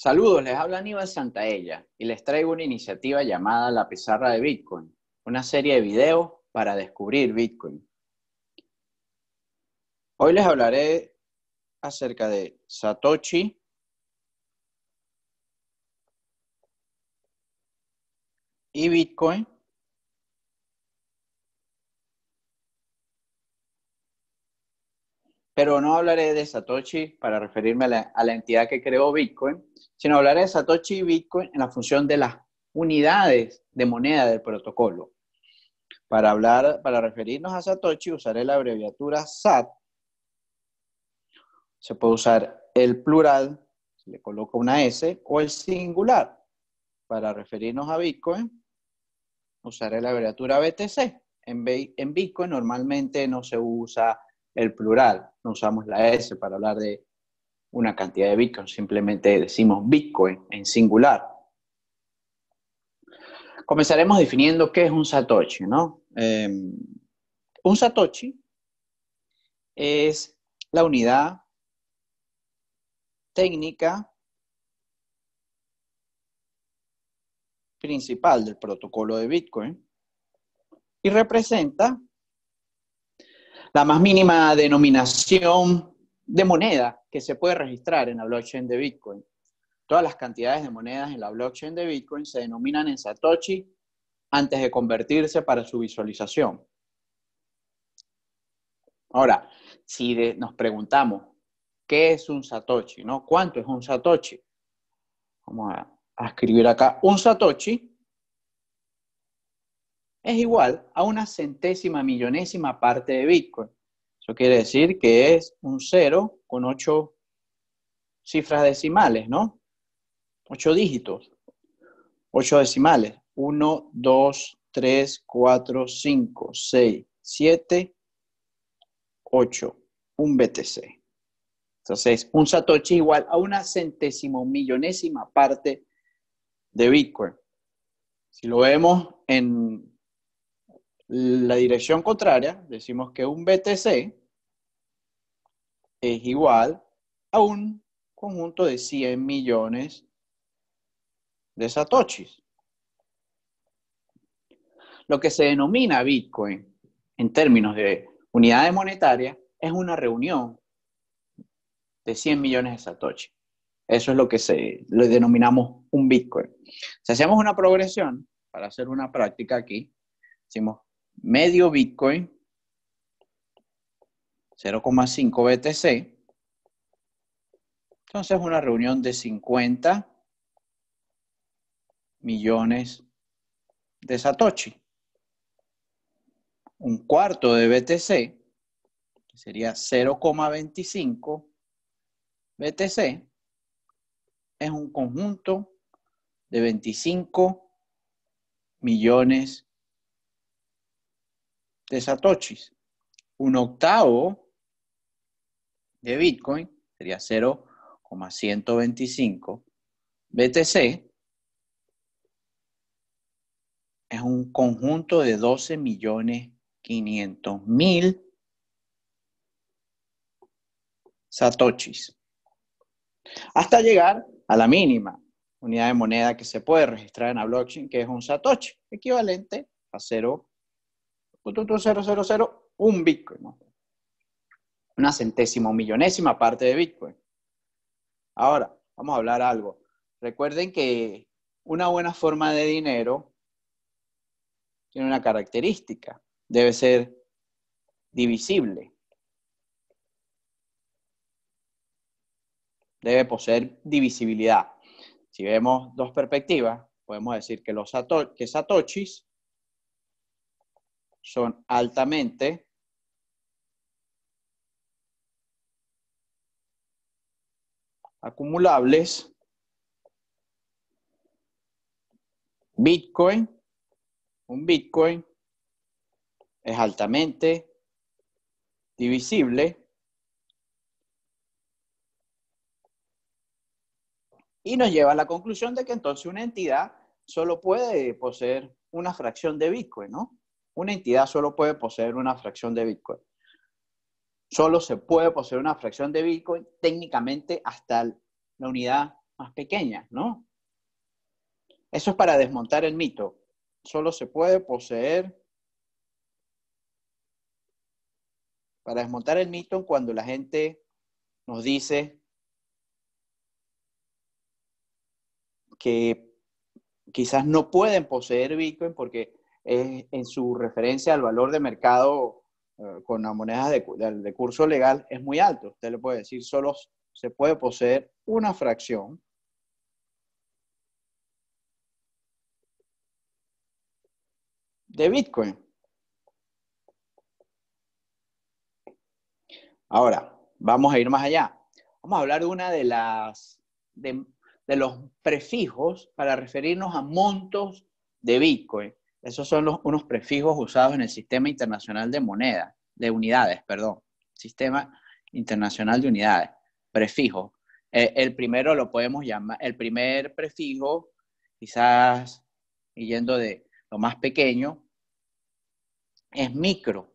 Saludos, les habla Aníbal Santaella y les traigo una iniciativa llamada La Pizarra de Bitcoin, una serie de videos para descubrir Bitcoin. Hoy les hablaré acerca de Satoshi, y Bitcoin. Pero no hablaré de Satoshi para referirme a la, a la entidad que creó Bitcoin, sino hablaré de Satoshi y Bitcoin en la función de las unidades de moneda del protocolo. Para hablar, para referirnos a Satoshi, usaré la abreviatura SAT. Se puede usar el plural, le coloco una S, o el singular. Para referirnos a Bitcoin, usaré la abreviatura BTC. En, en Bitcoin normalmente no se usa el plural, no usamos la S para hablar de una cantidad de Bitcoin, simplemente decimos Bitcoin en singular. Comenzaremos definiendo qué es un Satoshi, ¿no? Em, un Satoshi es la unidad técnica principal del protocolo de Bitcoin y representa la más mínima denominación de moneda que se puede registrar en la blockchain de Bitcoin. Todas las cantidades de monedas en la blockchain de Bitcoin se denominan en Satoshi antes de convertirse para su visualización. Ahora, si nos preguntamos, ¿qué es un Satoshi? ¿no? ¿Cuánto es un Satoshi? Vamos a, a escribir acá. Un Satoshi es igual a una centésima millonésima parte de Bitcoin. Eso quiere decir que es un cero con ocho cifras decimales, ¿no? Ocho dígitos, ocho decimales. Uno, dos, tres, cuatro, cinco, seis, siete, ocho. Un BTC. Entonces, un Satoshi igual a una centésimo millonésima parte de Bitcoin. Si lo vemos en la dirección contraria, decimos que un BTC es igual a un conjunto de 100 millones de satoshis. Lo que se denomina Bitcoin en términos de unidades monetarias es una reunión de 100 millones de satoshis. Eso es lo que se le denominamos un Bitcoin. Si hacemos una progresión, para hacer una práctica aquí, decimos medio Bitcoin 0,5 BTC. Entonces, una reunión de 50 millones de Satoshi. Un cuarto de BTC, sería 0,25 BTC, es un conjunto de 25 millones de Satoshis. Un octavo de Bitcoin, sería 0,125 BTC, es un conjunto de 12 millones 500 mil satoshis. Hasta llegar a la mínima unidad de moneda que se puede registrar en la blockchain, que es un satoshi, equivalente a 0.0001 Bitcoin una centésimo o millonésima parte de Bitcoin. Ahora, vamos a hablar algo. Recuerden que una buena forma de dinero tiene una característica. Debe ser divisible. Debe poseer divisibilidad. Si vemos dos perspectivas, podemos decir que los que satoshis son altamente acumulables, Bitcoin, un Bitcoin es altamente divisible y nos lleva a la conclusión de que entonces una entidad solo puede poseer una fracción de Bitcoin, ¿no? Una entidad solo puede poseer una fracción de Bitcoin solo se puede poseer una fracción de Bitcoin técnicamente hasta la unidad más pequeña, ¿no? Eso es para desmontar el mito. Solo se puede poseer, para desmontar el mito cuando la gente nos dice que quizás no pueden poseer Bitcoin porque es en su referencia al valor de mercado eh, con la moneda de, curso legal es muy alto. Usted le puede decir, solo se puede poseer una fracción. de Bitcoin. Ahora, vamos a ir más allá. Vamos a hablar de una de las de los prefijos para referirnos a montos de Bitcoin. Esos son unos prefijos usados en el Sistema Internacional de moneda, de Unidades, perdón. Sistema Internacional de Unidades, prefijo. Eh, el primero lo podemos llamar, el primer prefijo, quizás yendo de lo más pequeño, es micro.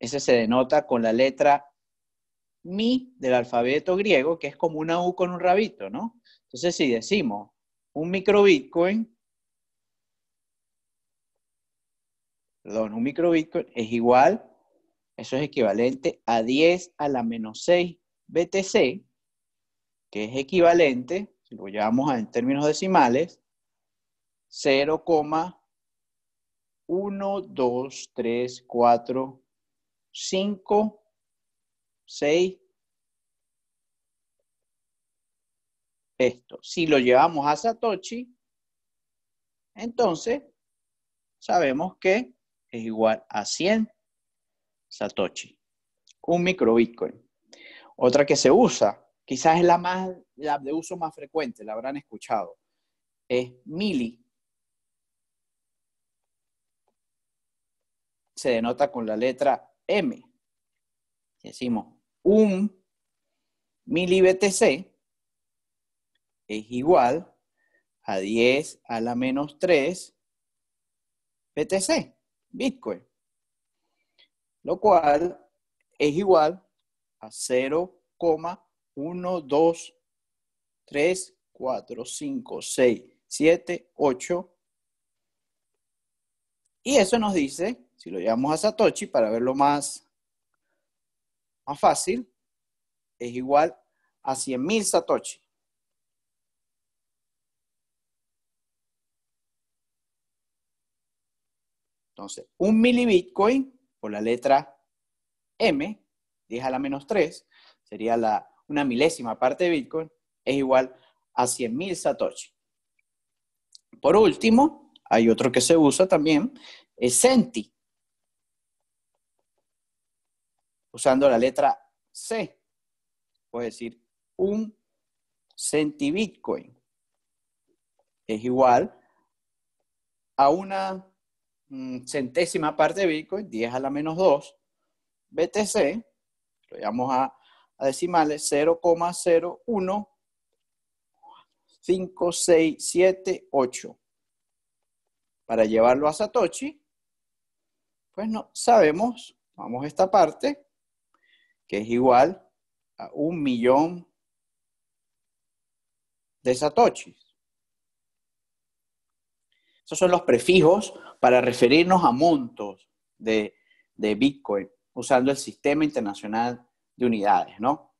Ese se denota con la letra mi del alfabeto griego, que es como una U con un rabito, ¿no? Entonces, si decimos un micro Bitcoin, perdón, un micro Bitcoin es igual, eso es equivalente a 10 a la menos 6 BTC, que es equivalente, si lo llevamos a, en términos decimales, 0,1, 2, 3, 4, 5, 6 esto. Si lo llevamos a Satoshi, entonces sabemos que es igual a 100 Satoshi, un micro Bitcoin. Otra que se usa, quizás es la, más, de uso más frecuente, la habrán escuchado, es mili. Se denota con la letra M. Decimos un mili BTC, es igual a 10 a la menos 3 BTC, Bitcoin. Lo cual es igual a 0,1234567,8. Y eso nos dice, si lo llevamos a Satoshi para verlo más, más fácil, es igual a 100.000 Satoshi. Entonces, un milibitcoin, por la letra M, 10 a la menos 3, sería una milésima parte de Bitcoin, es igual a 100.000 Satoshi. Por último, hay otro que se usa también, es Centi, usando la letra C, puedo decir un centibitcoin es igual a una Mm, centésima parte de Bitcoin, 10 a la menos 2, BTC, lo llamamos a, decimales, 0,01. Para llevarlo a Satoshi, pues no sabemos, vamos a esta parte, que es igual a un millón de Satoshis. Estos son los prefijos para referirnos a montos de, Bitcoin usando el sistema internacional de unidades, ¿no?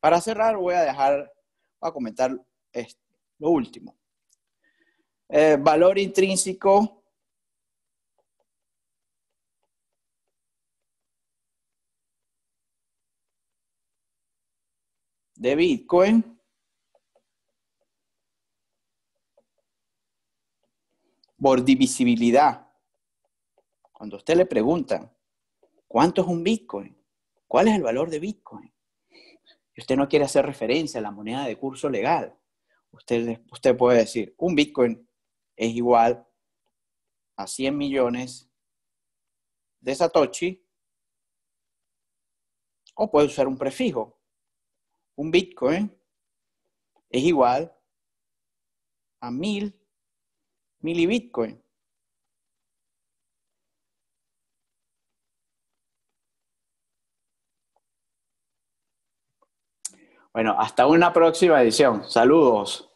Para cerrar, voy a dejar, voy a comentar lo último. Eh, valor intrínseco de Bitcoin. por divisibilidad. Cuando usted le pregunta, ¿cuánto es un Bitcoin? ¿Cuál es el valor de Bitcoin? Y usted no quiere hacer referencia a la moneda de curso legal. Usted, usted puede decir, un Bitcoin es igual a 100 millones de Satoshi. O puede usar un prefijo. Un Bitcoin es igual a 1000 Bitcoin. Bueno, hasta una próxima edición. Saludos.